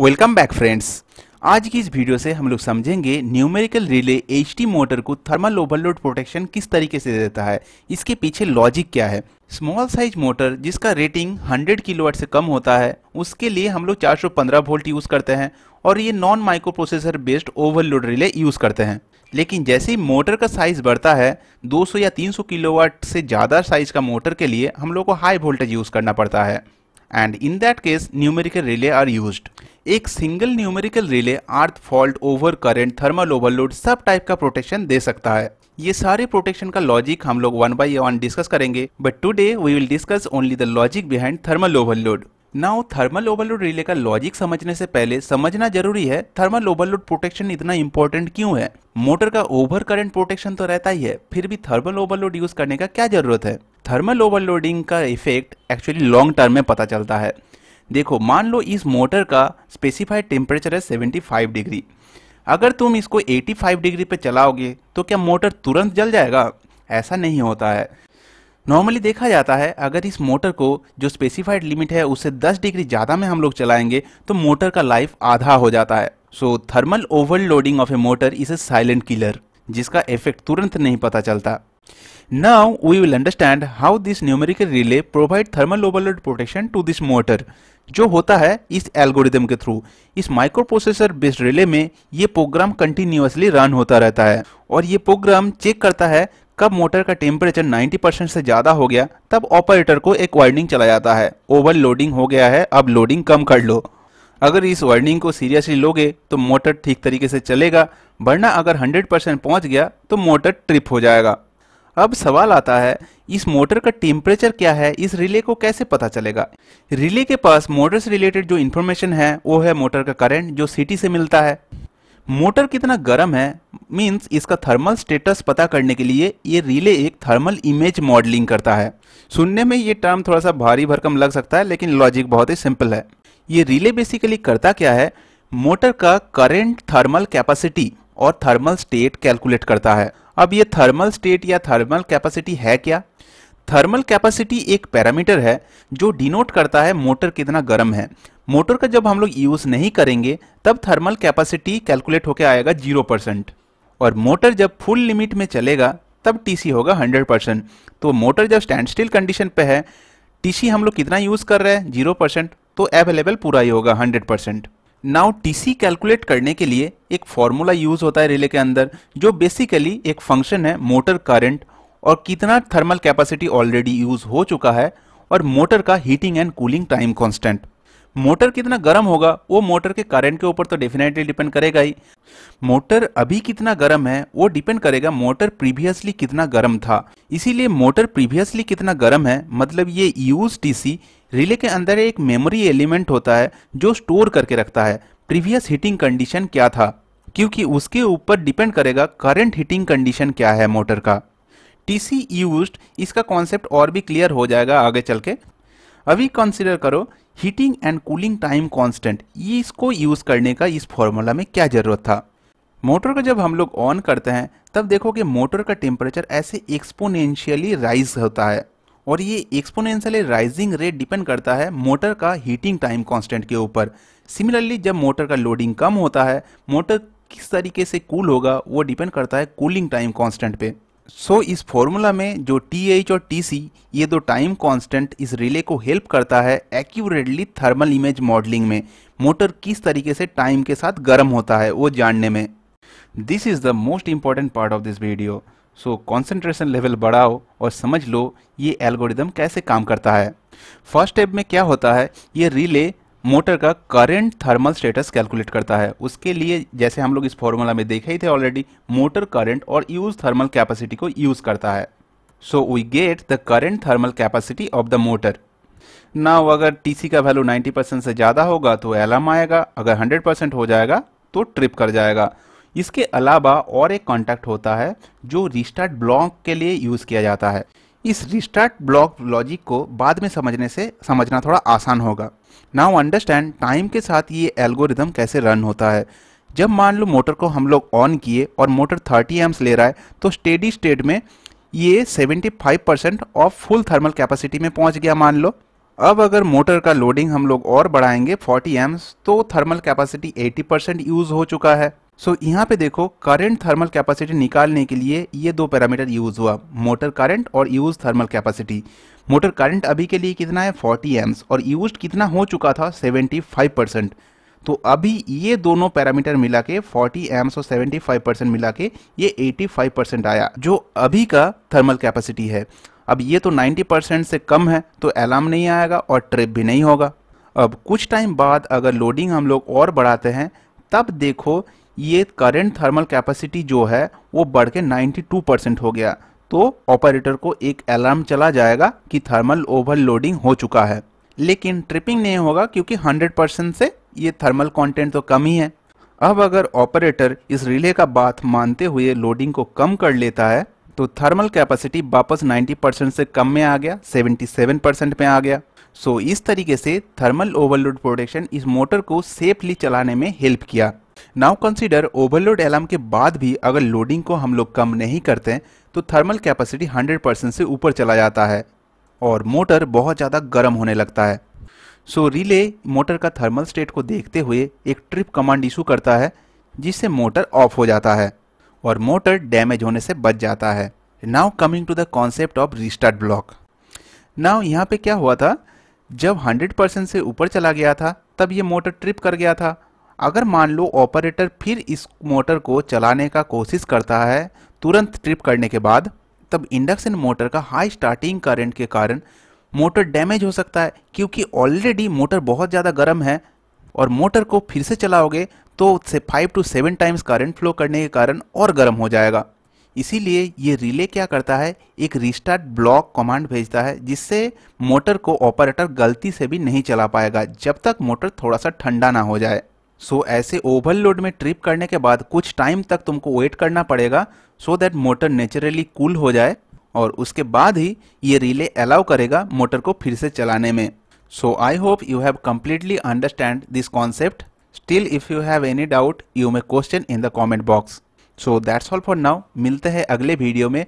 Welcome back friends आज की इस वीडियो से हम लोग समझेंगे न्यूमेरिकल रिले एच मोटर को थर्मल ओवरलोड प्रोटेक्शन किस तरीके से देता है इसके पीछे लॉजिक क्या है स्मॉल साइज मोटर जिसका रेटिंग 100 किलोवाट से कम होता है उसके लिए हम लोग 415 वोल्ट यूज़ करते हैं और ये non microprocessor based overload relay use करते हैं लेकिन जैसे ही मोटर का साइज बढ़ता है 200 या 300 किलोवाट से ज़्यादा साइज का मोटर के लिए हम लोग को हाई वोल्टेज यूज़ करना पड़ता है and in that case numerical relay are used. एक single numerical relay earth fault over current thermal overload सब टाइप का प्रोटेक्शन दे सकता है ये सारे प्रोटेक्शन का लॉजिक हम लोग वन बाई वन डिस्कस करेंगे but today we will discuss only the logic behind thermal overload now thermal overload relay का लॉजिक समझने से पहले समझना जरूरी है थर्मल ओवरलोड प्रोटेक्शन इतना इम्पोर्टेंट क्यों है मोटर का ओवर करेंट प्रोटेक्शन तो रहता ही है फिर भी थर्मल ओवरलोड यूज करने का क्या जरूरत है थर्मल ओवरलोडिंग का इफेक्ट एक्चुअली लॉन्ग टर्म में पता चलता है देखो मान लो इस मोटर का स्पेसिफाइड टेम्परेचर है 75 डिग्री अगर तुम इसको 85 डिग्री पे चलाओगे तो क्या मोटर तुरंत जल जाएगा ऐसा नहीं होता है नॉर्मली देखा जाता है अगर इस मोटर को जो स्पेसिफाइड लिमिट है उससे 10 डिग्री ज़्यादा में हम लोग चलाएंगे तो मोटर का लाइफ आधा हो जाता है so thermal overloading of a motor is a silent killer जिसका इफेक्ट तुरंत नहीं पता चलता Now we will understand how this numerical relay provide thermal overload protection to this motor जो होता है इस एल्गोरिदम के थ्रू इस माइक्रोप्रोसेसर बेस्ड रिले में ये प्रोग्राम कंटिन्यूसली रन होता रहता है और ये प्रोग्राम चेक करता है कब मोटर का टेम्परेचर 90 परसेंट से ज़्यादा हो गया तब ऑपरेटर को एक वार्निंग चला जाता है ओवर लोडिंग हो गया है अब लोडिंग कम कर लो अगर इस वार्निंग को सीरियसली लोगे तो मोटर ठीक तरीके से चलेगा वरना अगर 100 परसेंट पहुँच गया तो मोटर ट्रिप हो जाएगा अब सवाल आता है इस मोटर का टेम्परेचर क्या है इस रिले को कैसे पता चलेगा रिले के पास मोटर से रिलेटेड जो इन्फॉर्मेशन है वो है मोटर का करंट जो सिटी से मिलता है मोटर कितना गर्म है मींस इसका थर्मल स्टेटस पता करने के लिए ये रिले एक थर्मल इमेज मॉडलिंग करता है सुनने में ये टर्म थोड़ा सा भारी भरकम लग सकता है लेकिन लॉजिक बहुत ही सिंपल है ये रिले बेसिकली करता क्या है मोटर का करेंट थर्मल कैपेसिटी और थर्मल स्टेट कैलकुलेट करता है अब ये थर्मल स्टेट या थर्मल कैपेसिटी है क्या थर्मल कैपेसिटी एक पैरामीटर है जो डिनोट करता है मोटर कितना गर्म है मोटर का जब हम लोग यूज़ नहीं करेंगे तब थर्मल कैपेसिटी कैलकुलेट होकर आएगा जीरो परसेंट और मोटर जब फुल लिमिट में चलेगा तब टीसी होगा हंड्रेड परसेंट तो मोटर जब स्टैंड स्टिल कंडीशन पे है टीसी हम लोग कितना यूज़ कर रहे हैं जीरो परसेंट तो अवेलेबल पूरा ही होगा hundred percent now TC calculate करने के लिए एक फॉर्मूला यूज होता है रिले के अंदर जो बेसिकली एक फंक्शन है मोटर करंट और कितना थर्मल कैपेसिटी ऑलरेडी यूज हो चुका है और मोटर का heating and cooling time constant motor कितना गर्म होगा वो मोटर के करंट के ऊपर तो डेफिनेटली डिपेंड करेगा ही मोटर अभी कितना गर्म है वो डिपेंड करेगा मोटर प्रीवियसली कितना गर्म था इसीलिए मोटर प्रीवियसली कितना गर्म है मतलब ये यूज डीसी रिले के अंदर एक मेमोरी एलिमेंट होता है जो स्टोर करके रखता है प्रीवियस हीटिंग कंडीशन क्या था क्योंकि उसके ऊपर डिपेंड करेगा करंट हीटिंग कंडीशन क्या है मोटर का टीसी यूज्ड इसका कॉन्सेप्ट और भी क्लियर हो जाएगा आगे चल के अभी कंसिडर करो heating and cooling time constant ये इसको यूज़ करने का इस फॉर्मूला में क्या ज़रूरत था मोटर को जब हम लोग ऑन करते हैं तब देखो कि मोटर का टेम्परेचर ऐसे एक्सपोनेंशियली राइज होता है और ये एक्सपोनेंशियली राइजिंग रेट डिपेंड करता है मोटर का हीटिंग टाइम कांस्टेंट के ऊपर सिमिलरली जब मोटर का लोडिंग कम होता है मोटर किस तरीके से कूल होगा वो डिपेंड करता है कूलिंग टाइम कांस्टेंट पे सो so, इस फॉर्मूला में जो टी एच और टी सी ये दो टाइम कांस्टेंट इस रिले को हेल्प करता है एक्यूरेटली थर्मल इमेज मॉडलिंग में मोटर किस तरीके से टाइम के साथ गर्म होता है वो जानने में this is the most important part of this video so concentration level बढ़ाओ और समझ लो ये एल्गोरिदम कैसे काम करता है फर्स्ट स्टेप में क्या होता है ये रिले मोटर का करंट थर्मल स्टेटस कैलकुलेट करता है उसके लिए जैसे हम लोग इस फॉर्मूला में देखे ही थे ऑलरेडी मोटर करंट और यूज थर्मल कैपेसिटी को यूज करता है so we get the current thermal capacity of the motor ना अगर टीसी का वैल्यू 90 परसेंट से ज़्यादा होगा तो एलम आएगा अगर 100 परसेंट हो जाएगा तो ट्रिप कर जाएगा इसके अलावा और एक कॉन्टैक्ट होता है जो रिस्टार्ट ब्लॉक के लिए यूज़ किया जाता है इस रिस्टार्ट ब्लॉक लॉजिक को बाद में समझने से समझना थोड़ा आसान होगा नाउ अंडरस्टैंड टाइम के साथ ये एल्गोरिदम कैसे रन होता है जब मान लो मोटर को हम लोग ऑन किए और मोटर 30 एम्स ले रहा है तो स्टेडी स्टेट में ये 75 percent of full thermal capacity में पहुंच गया मान लो अब अगर मोटर का लोडिंग हम लोग और बढ़ाएंगे 40 एम्स तो थर्मल कैपेसिटी 80 परसेंट यूज़ हो चुका है सो so, यहाँ पे देखो करंट थर्मल कैपेसिटी निकालने के लिए ये दो पैरामीटर यूज़ हुआ मोटर करंट और used thermal capacity motor current अभी के लिए कितना है 40 एम्स और यूज कितना हो चुका था 75 परसेंट तो अभी ये दोनों पैरामीटर मिला के फोर्टी एम्स और 75 परसेंट मिला के ये 85 परसेंट आया जो अभी का थर्मल कैपेसिटी है अब ये तो नाइन्टी परसेंट से कम है तो अलार्म नहीं आएगा और ट्रिप भी नहीं होगा अब कुछ टाइम बाद अगर लोडिंग हम लोग और बढ़ाते हैं तब देखो ये करेंट थर्मल कैपेसिटी जो है वो बढ़ के 92 परसेंट हो गया तो ऑपरेटर को एक अलार्म चला जाएगा कि थर्मल ओवरलोडिंग हो चुका है लेकिन ट्रिपिंग नहीं होगा क्योंकि 100 परसेंट से ये थर्मल कंटेंट तो कम ही है अब अगर ऑपरेटर इस रिले का बात मानते हुए लोडिंग को कम कर लेता है तो थर्मल कैपेसिटी वापस 90 परसेंट से कम में आ गया 77 परसेंट में आ गया सो so, इस तरीके से थर्मल ओवरलोड प्रोटेक्शन इस मोटर को सेफली चलाने में हेल्प किया नाउ कंसीडर ओवरलोड अलार्म के बाद भी अगर लोडिंग को हम लोग कम नहीं करते तो थर्मल कैपेसिटी 100 परसेंट से ऊपर चला जाता है और मोटर बहुत ज़्यादा गर्म होने लगता है सो so, रिले मोटर का थर्मल स्टेट को देखते हुए एक ट्रिप कमांड इशू करता है जिससे मोटर ऑफ हो जाता है और मोटर डैमेज होने से बच जाता है now coming to the concept of restart block now यहाँ पे क्या हुआ था जब 100 परसेंट से ऊपर चला गया था तब ये मोटर ट्रिप कर गया था अगर मान लो ऑपरेटर फिर इस मोटर को चलाने का कोशिश करता है तुरंत ट्रिप करने के बाद तब इंडक्शन मोटर का हाई स्टार्टिंग करंट के कारण मोटर डैमेज हो सकता है क्योंकि ऑलरेडी मोटर बहुत ज़्यादा गर्म है और मोटर को फिर से चलाओगे तो उससे five to seven times current flow करने के कारण और गर्म हो जाएगा इसीलिए ये रिले क्या करता है एक रिस्टार्ट ब्लॉक कमांड भेजता है जिससे मोटर को ऑपरेटर गलती से भी नहीं चला पाएगा जब तक मोटर थोड़ा सा ठंडा ना हो जाए सो so, ऐसे ओवरलोड में ट्रिप करने के बाद कुछ टाइम तक तुमको वेट करना पड़ेगा so that motor naturally cool हो जाए और उसके बाद ही ये रिले अलाउ करेगा मोटर को फिर से चलाने में so I hope you have completely understand this concept still if you have any doubt you may question in the comment box so that's all for now मिलते हैं अगले वीडियो में